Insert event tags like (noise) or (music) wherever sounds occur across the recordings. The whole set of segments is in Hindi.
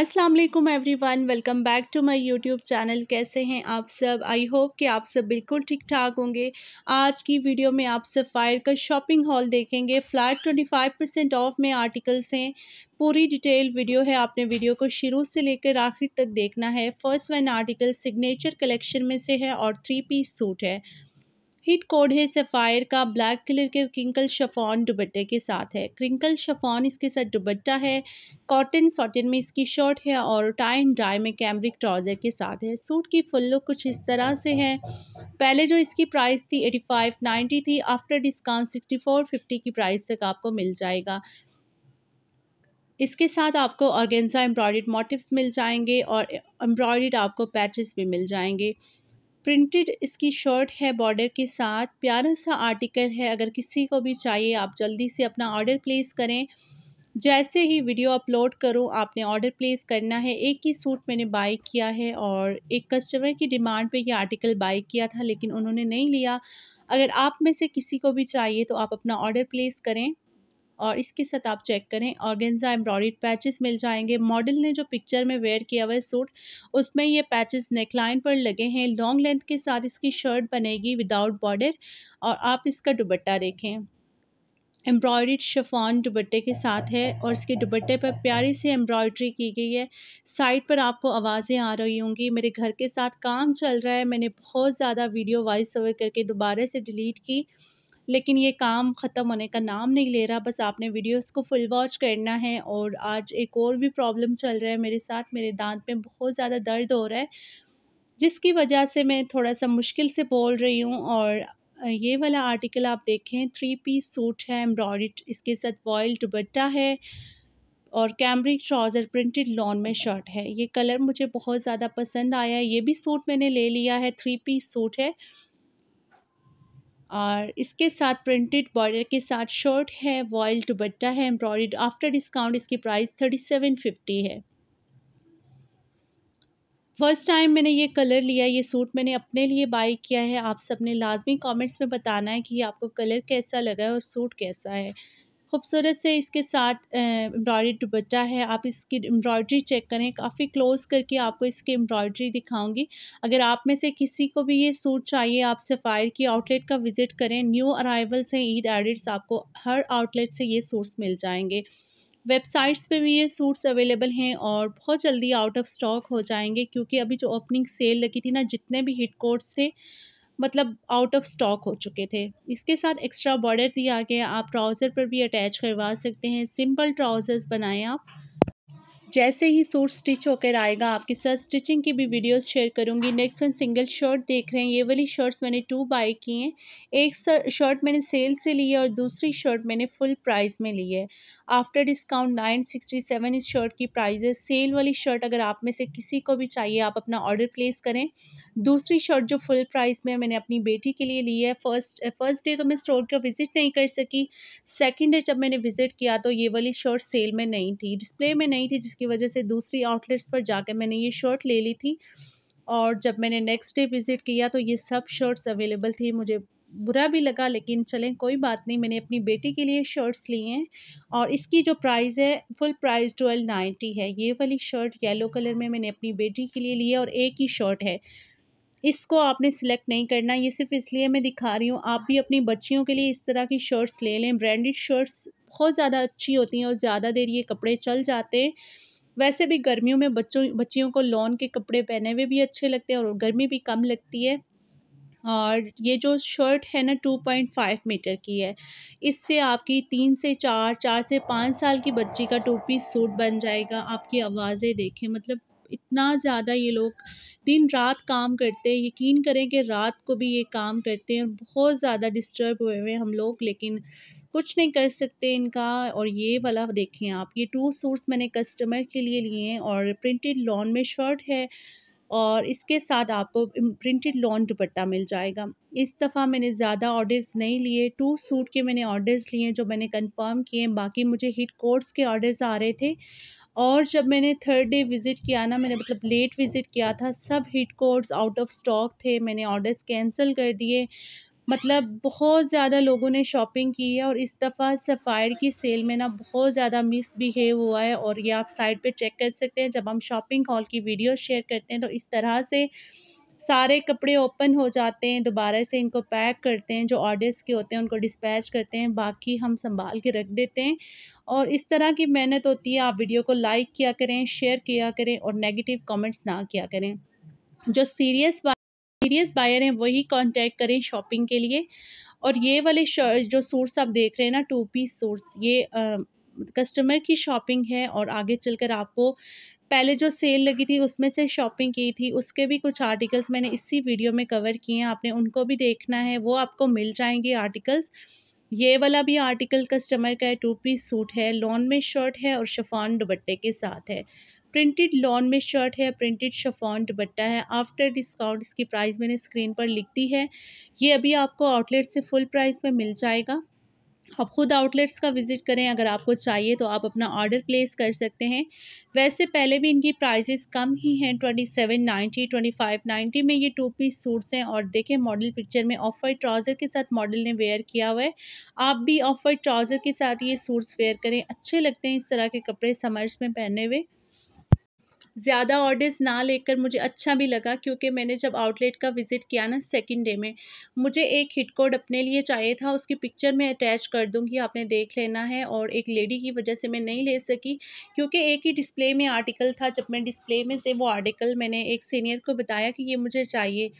अस्सलाम वालेकुम everyone welcome back to my YouTube channel कैसे हैं आप सब आई होप कि आप सब बिल्कुल ठीक ठाक होंगे आज की वीडियो में आप सफ़ायर का शॉपिंग हॉल देखेंगे flat twenty five percent off में आर्टिकल्स हैं पूरी डिटेल वीडियो है आपने वीडियो को शुरू से लेकर आखिर तक देखना है first one article signature collection में से है और थ्री पीस सूट है हिट कोड है सफ़ायर का ब्लैक कलर के क्रिंकल शफॉन दुबट्टे के साथ है क्रिंकल शफॉन इसके साथ दुबट्टा है कॉटन सॉटन में इसकी शर्ट है और टाई एंड डाई में कैमरिक ट्राउज़र के साथ है सूट की फुल लुक कुछ इस तरह से है पहले जो इसकी प्राइस थी एटी फाइव नाइन्टी थी after discount sixty four fifty की प्राइस तक आपको मिल जाएगा इसके साथ आपको ऑर्गेंजा एम्ब्रॉयड मोटिव्स मिल जाएंगे और एम्ब्रॉयड आपको पैचेस भी मिल जाएंगे प्रिंटेड इसकी शर्ट है बॉर्डर के साथ प्यारा सा आर्टिकल है अगर किसी को भी चाहिए आप जल्दी से अपना ऑर्डर प्लेस करें जैसे ही वीडियो अपलोड करूँ आपने ऑर्डर प्लेस करना है एक ही सूट मैंने बाई किया है और एक कस्टमर की डिमांड पे ये आर्टिकल बाई किया था लेकिन उन्होंने नहीं लिया अगर आप में से किसी को भी चाहिए तो आप अपना ऑर्डर प्लेस करें और इसके साथ आप चेक करें ऑर्गेंजा एम्ब्रॉयड पैचेस मिल जाएंगे मॉडल ने जो पिक्चर में वेयर किया हुआ है सूट उसमें ये पैचेस नेकलाइन पर लगे हैं लॉन्ग लेंथ के साथ इसकी शर्ट बनेगी विदाउट बॉर्डर और आप इसका दुपट्टा देखें एम्ब्रॉयड शफॉन दुबट्टे के साथ है और इसके दुबट्टे पर प्यारी सी एम्ब्रॉयड्री की गई है साइड पर आपको आवाज़ें आ रही होंगी मेरे घर के साथ काम चल रहा है मैंने बहुत ज़्यादा वीडियो वॉइस ओवर करके दोबारा से डिलीट की लेकिन ये काम ख़त्म होने का नाम नहीं ले रहा बस आपने वीडियोस को फुल वॉच करना है और आज एक और भी प्रॉब्लम चल रहा है मेरे साथ मेरे दांत में बहुत ज़्यादा दर्द हो रहा है जिसकी वजह से मैं थोड़ा सा मुश्किल से बोल रही हूँ और ये वाला आर्टिकल आप देखें थ्री पीस सूट है एम्ब्रॉयड इसके साथ वॉयल दुबट्टा है और कैमरिक ट्राउज़र प्रिंटेड लॉन में शर्ट है ये कलर मुझे बहुत ज़्यादा पसंद आया ये भी सूट मैंने ले लिया है थ्री पीस सूट है और इसके साथ प्रिंटेड बॉर्डर के साथ शर्ट है वॉयल दुबट्टा है एम्ब्रॉयड आफ्टर डिस्काउंट इसकी प्राइस थर्टी सेवन फिफ्टी है फर्स्ट टाइम मैंने ये कलर लिया ये सूट मैंने अपने लिए बाई किया है आप सबने लाजमी कमेंट्स में बताना है कि आपको कलर कैसा लगा है और सूट कैसा है खूबसूरत से इसके साथ एम्ब्रॉयडरी दुपट्टा है आप इसकी एम्ब्रॉयडरी चेक करें काफ़ी क्लोज करके आपको इसकी एम्ब्रॉयडरी दिखाऊंगी अगर आप में से किसी को भी ये सूट चाहिए आप सफ़ायर की आउटलेट का विज़िट करें न्यू अराइवल्स हैं ईद एडिट्स आपको हर आउटलेट से ये सूट्स मिल जाएंगे वेबसाइट्स पे भी ये सूट्स अवेलेबल हैं और बहुत जल्दी आउट ऑफ स्टॉक हो जाएंगे क्योंकि अभी जो ओपनिंग सेल लगी थी ना जितने भी हिट कोड्स थे मतलब आउट ऑफ स्टॉक हो चुके थे इसके साथ एक्स्ट्रा बॉर्डर दिया गया आप ट्राउज़र पर भी अटैच करवा सकते हैं सिंपल ट्राउज़र्स बनाएं आप जैसे ही सूट स्टिच होकर आएगा आपके साथ स्टिचिंग की भी वीडियोस शेयर करूंगी नेक्स्ट वन सिंगल शर्ट देख रहे हैं ये वाली शर्ट्स मैंने टू बाई की हैं एक शर्ट मैंने सेल से ली है और दूसरी शर्ट मैंने फुल प्राइस में ली है after discount nine sixty seven इस शर्ट की प्राइस है सेल वाली शर्ट अगर आप में से किसी को भी चाहिए आप अपना ऑर्डर प्लेस करें दूसरी शर्ट जो फुल प्राइस में मैंने अपनी बेटी के लिए ली है फर्स्ट फर्स्ट डे तो मैं स्टोर का विज़िट नहीं कर सकी सेकेंड डे जब मैंने विज़िट किया तो ये वाली शर्ट सेल में नहीं थी डिस्प्ले में नहीं थी जिसकी वजह से दूसरी आउटलेट्स पर जाकर मैंने ये शर्ट ले ली थी और जब मैंने नेक्स्ट डे विज़िट किया तो ये सब शर्ट्स अवेलेबल थी मुझे बुरा भी लगा लेकिन चलें कोई बात नहीं मैंने अपनी बेटी के लिए शर्ट्स लिए हैं और इसकी जो प्राइस है फुल प्राइस ट्वेल्व नाइन्टी है ये वाली शर्ट येलो कलर में मैंने अपनी बेटी के लिए ली है और एक ही शर्ट है इसको आपने सिलेक्ट नहीं करना ये सिर्फ इसलिए मैं दिखा रही हूँ आप भी अपनी बच्चियों के लिए इस तरह की शर्ट्स ले लें ब्रांडेड शर्ट्स बहुत ज़्यादा अच्छी होती हैं और ज़्यादा देर ये कपड़े चल जाते हैं वैसे भी गर्मियों में बच्चों बच्चियों को लॉन के कपड़े पहने हुए भी अच्छे लगते हैं और गर्मी भी कम लगती है और ये जो शर्ट है ना टू पॉइंट फाइव मीटर की है इससे आपकी तीन से चार चार से पाँच साल की बच्ची का टू पीस सूट बन जाएगा आपकी आवाज़ें देखें मतलब इतना ज़्यादा ये लोग दिन रात काम करते हैं यकीन करें कि रात को भी ये काम करते हैं बहुत ज़्यादा डिस्टर्ब हुए हुए हम लोग लेकिन कुछ नहीं कर सकते इनका और ये वाला देखें आप ये टू सूट्स मैंने कस्टमर के लिए लिए हैं और प्रिंटेड लॉन में शर्ट है और इसके साथ आपको प्रिंटेड लॉन दुपट्टा मिल जाएगा इस दफ़ा मैंने ज़्यादा ऑर्डर्स नहीं लिए टू सूट के मैंने ऑर्डर्स लिए जो मैंने कंफर्म किए बाकी मुझे हिट कोर्ट्स के ऑर्डर्स आ रहे थे और जब मैंने थर्ड डे विज़िट किया ना मैंने मतलब लेट विज़िट किया था सब hit codes out of stock थे मैंने ऑर्डर्स कैंसिल कर दिए मतलब बहुत ज़्यादा लोगों ने शॉपिंग की है और इस दफ़ा सफ़ायर की सेल में ना बहुत ज़्यादा मिसबिहेव हुआ है और ये आप साइट पे चेक कर सकते हैं जब हम शॉपिंग हॉल की वीडियो शेयर करते हैं तो इस तरह से सारे कपड़े ओपन हो जाते हैं दोबारा से इनको पैक करते हैं जो ऑर्डर्स के होते हैं उनको डिस्पैच करते हैं बाकी हम संभाल के रख देते हैं और इस तरह की मेहनत होती है आप वीडियो को लाइक किया करें शेयर किया करें और नेगेटिव कमेंट्स ना किया करें जो सीरियस बात सीरियस बायर हैं वही कांटेक्ट करें शॉपिंग के लिए और ये वाले जो सूट्स आप देख रहे हैं ना टू पीस सूट्स ये आ, कस्टमर की शॉपिंग है और आगे चलकर आपको पहले जो सेल लगी थी उसमें से शॉपिंग की थी उसके भी कुछ आर्टिकल्स मैंने इसी वीडियो में कवर किए हैं आपने उनको भी देखना है वो आपको मिल जाएंगे आर्टिकल्स ये वाला भी आर्टिकल कस्टमर का है टू पीस सूट है लॉन में शर्ट है और शफान दुबट्टे के साथ है प्रिंटेड लॉन में शर्ट है प्रिंटेड शफॉन दुबट्टा है आफ्टर डिस्काउंट इसकी प्राइस मैंने स्क्रीन पर लिख दी है ये अभी आपको आउटलेट से फुल प्राइस में मिल जाएगा आप ख़ुद आउटलेट्स का विज़िट करें अगर आपको चाहिए तो आप अपना ऑर्डर प्लेस कर सकते हैं वैसे पहले भी इनकी प्राइजेस कम ही हैं twenty seven ninety twenty five ninety में ये टू पीस सूट्स हैं और देखें मॉडल पिक्चर में ऑफ वाइट ट्राउज़र के साथ मॉडल ने वेयर किया हुआ है आप भी ऑफ वाइट ट्राउज़र के साथ ये सूट्स वेयर करें अच्छे लगते हैं इस तरह के कपड़े समर्स में पहने हुए ज़्यादा ऑर्डर्स ना लेकर मुझे अच्छा भी लगा क्योंकि मैंने जब आउटलेट का विज़िट किया ना सेकेंड डे में मुझे एक हिट कोड अपने लिए चाहिए था उसकी पिक्चर मैं अटैच कर दूँगी आपने देख लेना है और एक लेडी की वजह से मैं नहीं ले सकी क्योंकि एक ही डिस्प्ले में आर्टिकल था जब मैं डिस्प्ले में से वो आर्टिकल मैंने एक सीनियर को बताया कि ये मुझे चाहिए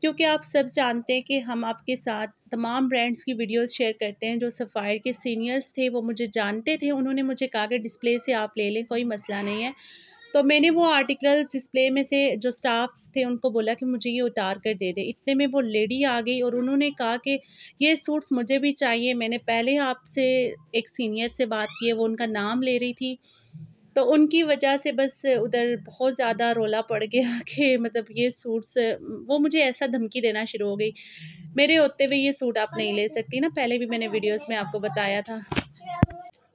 क्योंकि आप सब जानते हैं कि हम आपके साथ तमाम ब्रांड्स की वीडियोस शेयर करते हैं जो सफ़ायर के सीनियर्स थे वो मुझे जानते थे उन्होंने मुझे कहा कि डिस्प्ले से आप ले लें कोई मसला नहीं है तो मैंने वो आर्टिकल डिस्प्ले में से जो स्टाफ थे उनको बोला कि मुझे ये उतार कर दे दे इतने में वो लेडी आ गई और उन्होंने कहा कि ये सूट्स मुझे भी चाहिए मैंने पहले आपसे एक सीनियर से बात की है वो उनका नाम ले रही थी तो उनकी वजह से बस उधर बहुत ज़्यादा रोला पड़ गया (laughs) कि मतलब ये सूट्स वो मुझे ऐसा धमकी देना शुरू हो गई मेरे होते हुए ये सूट आप नहीं ले सकती ना पहले भी मैंने वीडियोस में आपको बताया था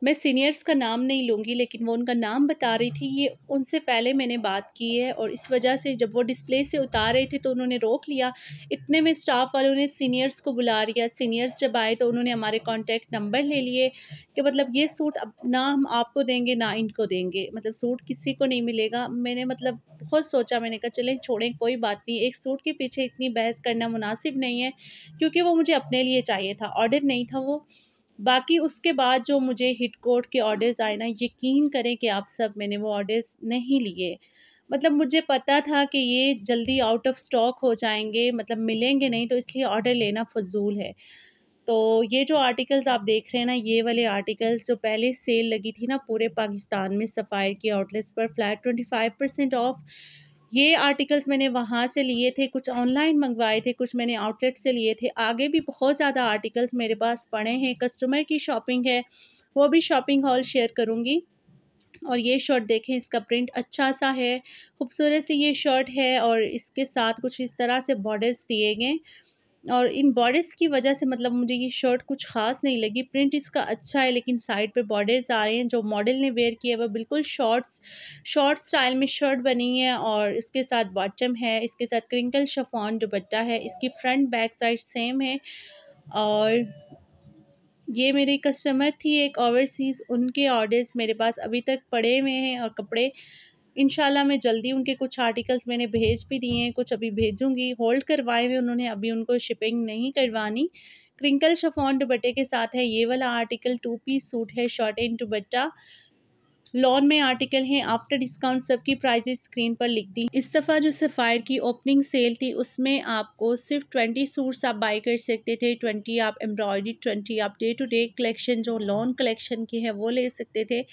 मैं सीनियर्स का नाम नहीं लूँगी लेकिन वो उनका नाम बता रही थी ये उनसे पहले मैंने बात की है और इस वजह से जब वो डिस्प्ले से उतार रहे थे तो उन्होंने रोक लिया इतने में स्टाफ वालों ने सीनियर्स को बुला लिया सीनियर्स जब आए तो उन्होंने हमारे कॉन्टैक्ट नंबर ले लिए कि मतलब ये सूट अब ना हम आपको देंगे ना इनको देंगे मतलब सूट किसी को नहीं मिलेगा मैंने मतलब बहुत सोचा मैंने कहा चलें छोड़ें कोई बात नहीं एक सूट के पीछे इतनी बहस करना मुनासिब नहीं है क्योंकि वो मुझे अपने लिए चाहिए था ऑर्डर नहीं था वो बाकी उसके बाद जो मुझे हिट कोर्ट के ऑर्डर्स आए ना यकीन करें कि आप सब मैंने वो ऑर्डर्स नहीं लिए मतलब मुझे पता था कि ये जल्दी आउट ऑफ स्टॉक हो जाएंगे मतलब मिलेंगे नहीं तो इसलिए ऑर्डर लेना फजूल है तो ये जो आर्टिकल्स आप देख रहे हैं ना ये वाले आर्टिकल्स जो पहले सेल लगी थी ना पूरे पाकिस्तान में सफ़ायर की आउटलेट्स पर flat twenty five percent off ये आर्टिकल्स मैंने वहाँ से लिए थे कुछ ऑनलाइन मंगवाए थे कुछ मैंने आउटलेट से लिए थे आगे भी बहुत ज़्यादा आर्टिकल्स मेरे पास पड़े हैं कस्टमर की शॉपिंग है वो भी शॉपिंग हॉल शेयर करूँगी और ये शर्ट देखें इसका प्रिंट अच्छा सा है खूबसूरत सी ये शर्ट है और इसके साथ कुछ इस तरह से बॉर्डर्स दिए गए और इन बॉर्डर्स की वजह से मतलब मुझे ये शर्ट कुछ खास नहीं लगी प्रिंट इसका अच्छा है लेकिन साइड पे बॉर्डर्स आ रहे हैं जो मॉडल ने वेयर किया है वह बिल्कुल शॉर्ट्स शॉर्ट स्टाइल में शर्ट बनी है और इसके साथ बॉटम है इसके साथ क्रिंकल शफॉन दुपट्टा है इसकी फ्रंट बैक साइड सेम है और ये मेरी कस्टमर थी एक ओवरसीज़ उनके ऑर्डर्स मेरे पास अभी तक पड़े हुए हैं और कपड़े इन मैं जल्दी उनके कुछ आर्टिकल्स मैंने भेज भी दिए हैं कुछ अभी भेजूंगी होल्ड करवाए हुए उन्होंने अभी उनको शिपिंग नहीं करवानी क्रिंकल शफॉन दुबट्टे के साथ है ये वाला आर्टिकल टू पीस सूट है शॉर्ट एंड दुबट्टा लॉन में आर्टिकल हैं आफ्टर डिस्काउंट सबकी प्राइजेस स्क्रीन पर लिख दी इस दफ़ा जो सफ़ायर की ओपनिंग सेल थी उसमें आपको सिर्फ ट्वेंटी सूट्स आप बाई कर सकते थे twenty off embroidery twenty off day to day collection जो लॉन कलेक्शन की है वो ले सकते थे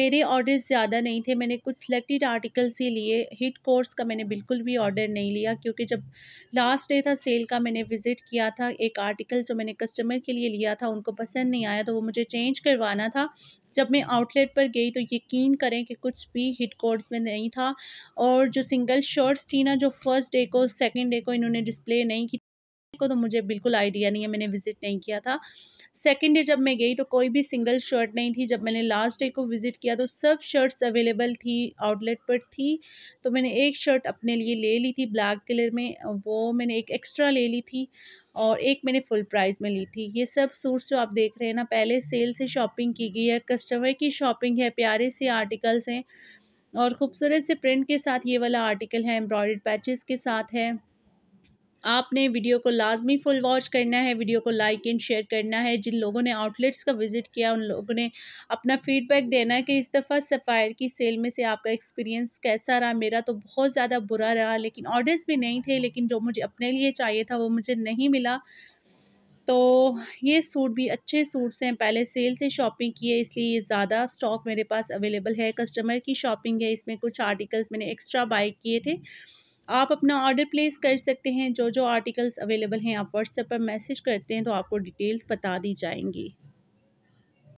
मेरे ऑर्डर ज़्यादा नहीं थे मैंने कुछ सेलेक्टेड आर्टिकल्स ही लिए हिट कोर्स का मैंने बिल्कुल भी ऑर्डर नहीं लिया क्योंकि जब लास्ट डे था सेल का मैंने विज़िट किया था एक आर्टिकल जो मैंने कस्टमर के लिए लिया था उनको पसंद नहीं आया तो वो मुझे चेंज करवाना था जब मैं आउटलेट पर गई तो यकीन करें कि कुछ भी हिट कोड्स में नहीं था और जो सिंगल शर्ट्स थी ना जो फर्स्ट डे को सेकेंड डे को इन्होंने डिस्प्ले नहीं की को तो मुझे बिल्कुल आइडिया नहीं है मैंने विज़िट नहीं किया था सेकेंड डे जब मैं गई तो कोई भी सिंगल शर्ट नहीं थी जब मैंने लास्ट डे को विज़िट किया तो सब शर्ट्स अवेलेबल थी आउटलेट पर थी तो मैंने एक शर्ट अपने लिए ले ली थी ब्लैक कलर में वो मैंने एक एक्स्ट्रा ले ली थी और एक मैंने फुल प्राइस में ली थी ये सब सूट्स जो आप देख रहे हैं ना पहले सेल से शॉपिंग की गई है कस्टमर की शॉपिंग है प्यारे से आर्टिकल्स हैं और ख़ूबसूरत से प्रिंट के साथ ये वाला आर्टिकल है एम्ब्रॉयड पैचेस के साथ है आपने वीडियो को लाजमी फुल वॉच करना है वीडियो को लाइक एंड शेयर करना है जिन लोगों ने आउटलेट्स का विज़िट किया उन लोगों ने अपना फीडबैक देना है कि इस दफ़ा सफ़ायर की सेल में से आपका एक्सपीरियंस कैसा रहा मेरा तो बहुत ज़्यादा बुरा रहा लेकिन ऑर्डर्स भी नहीं थे लेकिन जो मुझे अपने लिए चाहिए था वो मुझे नहीं मिला तो ये सूट भी अच्छे सूट्स हैं पहले सेल से शॉपिंग की है इसलिए ये ज़्यादा स्टॉक मेरे पास अवेलेबल है कस्टमर की शॉपिंग है इसमें कुछ आर्टिकल्स मैंने एक्स्ट्रा बाई किए थे आप अपना ऑर्डर प्लेस कर सकते हैं जो जो आर्टिकल्स अवेलेबल हैं आप व्हाट्सएप पर मैसेज करते हैं तो आपको डिटेल्स बता दी जाएंगी